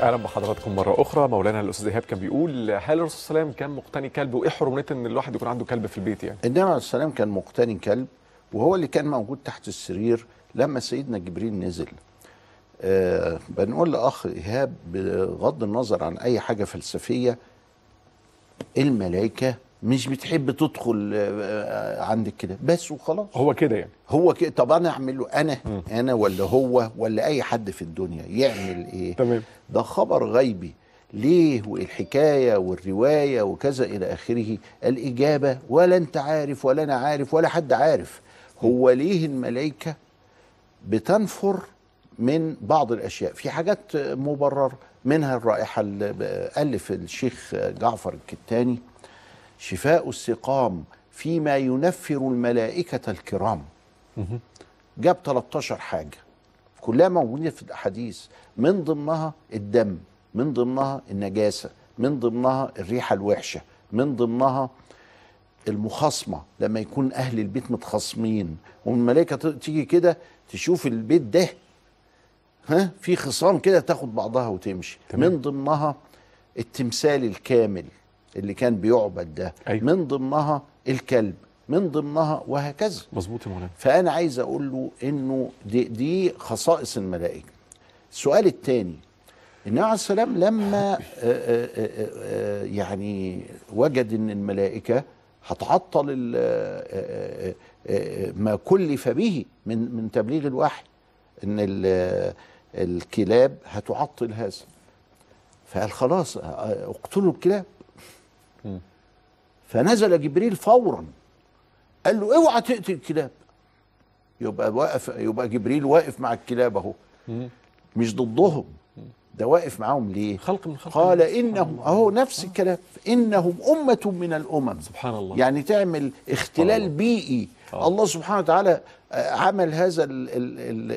اهلا بحضراتكم مره اخرى مولانا الاستاذ ايهاب كان بيقول هل الرسول صلى الله عليه وسلم كان مقتني كلب وايه حرمته ان الواحد يكون عنده كلب في البيت يعني النبي عليه السلام كان مقتني كلب وهو اللي كان موجود تحت السرير لما سيدنا جبريل نزل آه بنقول لاخ ايهاب بغض النظر عن اي حاجه فلسفيه الملائكه مش بتحب تدخل آه، آه، عندك كده بس وخلاص هو كده يعني هو كده طب انا اعمله انا م. انا ولا هو ولا اي حد في الدنيا يعمل ايه تمام ده خبر غيبي ليه والحكايه والروايه وكذا الى اخره الاجابه ولا انت عارف ولا انا عارف ولا حد عارف هو ليه الملائكه بتنفر من بعض الاشياء في حاجات مبرره منها الرائحه اللي الف الشيخ جعفر الكتاني شفاء السقام فيما ينفر الملائكة الكرام جاب 13 حاجة كلها موجودة في الأحاديث من ضمنها الدم من ضمنها النجاسة من ضمنها الريحة الوحشة من ضمنها المخاصمة لما يكون أهل البيت متخاصمين والملائكة تيجي كده تشوف البيت ده ها في خصام كده تاخد بعضها وتمشي تمام. من ضمنها التمثال الكامل اللي كان بيعبد ده أيوة. من ضمنها الكلب من ضمنها وهكذا مظبوط يا مولانا فانا عايز اقول له انه دي, دي خصائص الملائكه السؤال الثاني النبي عليه السلام لما آآ آه، آآ آه، آه، يعني وجد ان الملائكه هتعطل ما كلف به من من تبليغ الوحي ان الكلاب هتعطل هذا فقال خلاص اقتلوا الكلاب فنزل جبريل فورا قال له اوعى تقتل الكلاب يبقى واقف يبقى جبريل واقف مع الكلاب اهو مش ضدهم ده واقف معاهم ليه خلق من خلق قال انهم اهو نفس الكلام انهم امه من الامم سبحان الله يعني تعمل اختلال الله. بيئي آه. الله سبحانه وتعالى آه، عمل هذا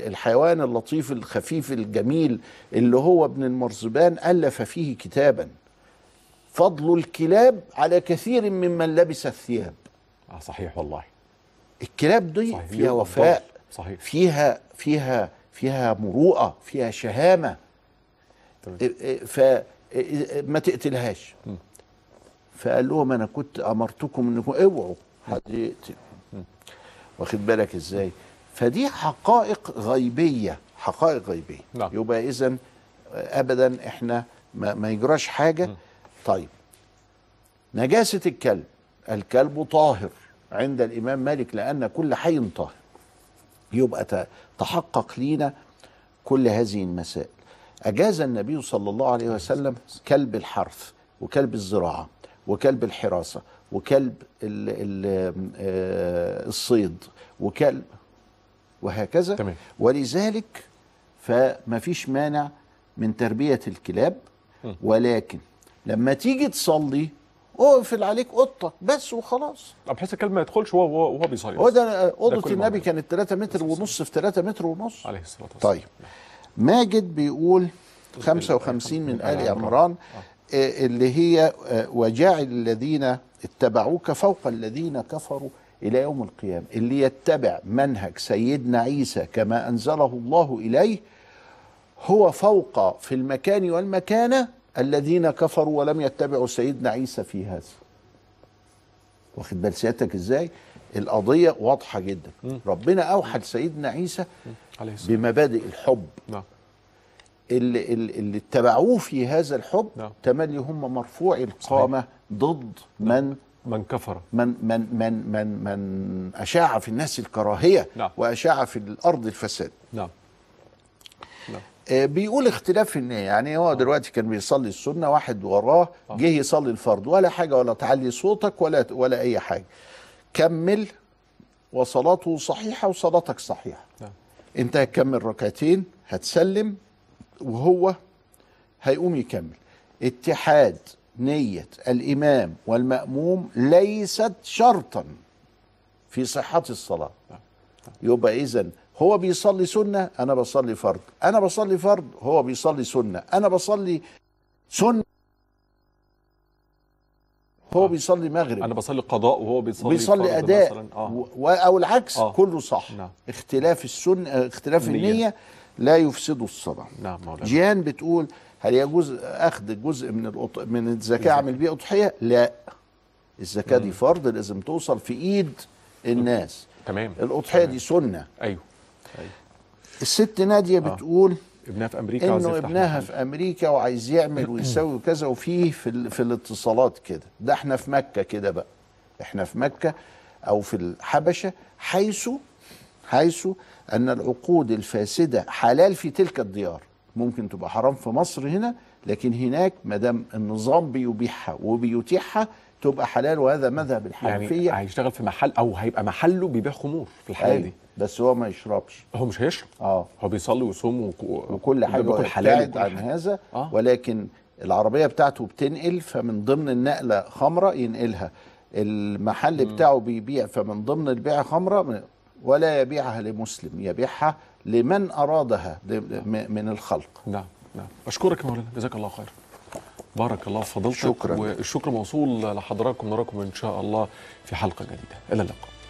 الحيوان اللطيف الخفيف الجميل اللي هو ابن المرزبان الف فيه كتابا فضل الكلاب على كثير ممن لبس الثياب آه صحيح والله الكلاب دي صحيح. فيها وفاء صحيح. فيها فيها فيها مروءه فيها شهامه فما تقتلهاش فقال لهم انا كنت امرتكم انكم اوعوا حد يقتل واخد بالك ازاي فدي حقائق غيبيه حقائق غيبيه نعم. يبقى اذا آه، ابدا احنا ما, ما يجراش حاجه م. طيب نجاسة الكلب الكلب طاهر عند الإمام مالك لأن كل حي طاهر يبقى تحقق لينا كل هذه المسائل أجاز النبي صلى الله عليه وسلم كلب الحرث وكلب الزراعة وكلب الحراسة وكلب الـ الـ آه، الصيد وكلب وهكذا تمام. ولذلك فما فيش مانع من تربية الكلاب ولكن لما تيجي تصلي اقفل عليك قطه بس وخلاص طب بحيث الكلب ما يدخلش وهو وهو بيصلي هو ده اوضه النبي كانت 3 متر ونص في 3 متر ونص عليه الصلاه والسلام طيب ماجد بيقول 55 من ال آه. عمران آه، اللي هي آه، وجاعل الذين اتبعوك فوق الذين كفروا الى يوم القيامه اللي يتبع منهج سيدنا عيسى كما انزله الله اليه هو فوق في المكان والمكانه الذين كفروا ولم يتبعوا سيدنا عيسى في هذا واخد بال سيادتك ازاي القضيه واضحه جدا م. ربنا اوحى سيدنا عيسى عليه بمبادئ الحب نعم اللي, اللي اتبعوه في هذا الحب نعم. تملي هم مرفوع القامه صحيح. ضد نعم. من من كفر من من من من من اشاع في الناس الكراهيه نعم. واشاع في الارض الفساد نعم آه، بيقول اختلاف في النية يعني هو آه. دلوقتي كان بيصلي السنة واحد وراه آه. جه يصلي الفرض ولا حاجة ولا تعلي صوتك ولا ولا أي حاجة كمل وصلاته صحيحة وصلاتك صحيحة أنت هتكمل ركعتين هتسلم وهو هيقوم يكمل اتحاد نية الإمام والمأموم ليست شرطا في صحة الصلاة يبقى إذن هو بيصلي سنة أنا بصلي فرض أنا بصلي فرض هو بيصلي سنة أنا بصلي سنة هو آه. بيصلي مغرب انا بصلي قضاء وهو بيصلي بيصلي اداء مثلاً. آه. و... او العكس آه. كله صح نعم. اختلاف السن اختلاف النية. النيه لا يفسد الصلاه نعم مولانا جيان بتقول هل يجوز اخذ جزء من الأط... من الزكاه اعمل بيه اضحيه لا الزكاه مم. دي فرض لازم توصل في ايد الناس تمام الاضحيه دي سنه ايوه طيب. الست ناديه آه. بتقول ابنها في امريكا انه ابنها محل. في امريكا وعايز يعمل ويسوي وكذا وفيه في, في الاتصالات كده ده احنا في مكه كده بقى احنا في مكه او في الحبشه حيث حيث ان العقود الفاسده حلال في تلك الديار ممكن تبقى حرام في مصر هنا لكن هناك ما دام النظام بيبيحها وبيتيحها تبقى حلال وهذا مذهب الحنفيه يعني هيشتغل في محل او هيبقى محله بيبيع خمور في الحاله أيوة، دي بس هو ما يشربش هو مش هيشرب اه هو بيصلي ويصوم وكو... وكل حاجه بياكل حلال عن هذا آه. ولكن العربيه بتاعته بتنقل فمن ضمن النقله خمره ينقلها المحل م. بتاعه بيبيع فمن ضمن البيع خمره ولا يبيعها لمسلم يبيعها لمن ارادها من الخلق نعم نعم اشكرك يا مولانا جزاك الله خير بارك الله في شكرا والشكر موصول لحضراتكم نراكم ان شاء الله في حلقه جديده الى اللقاء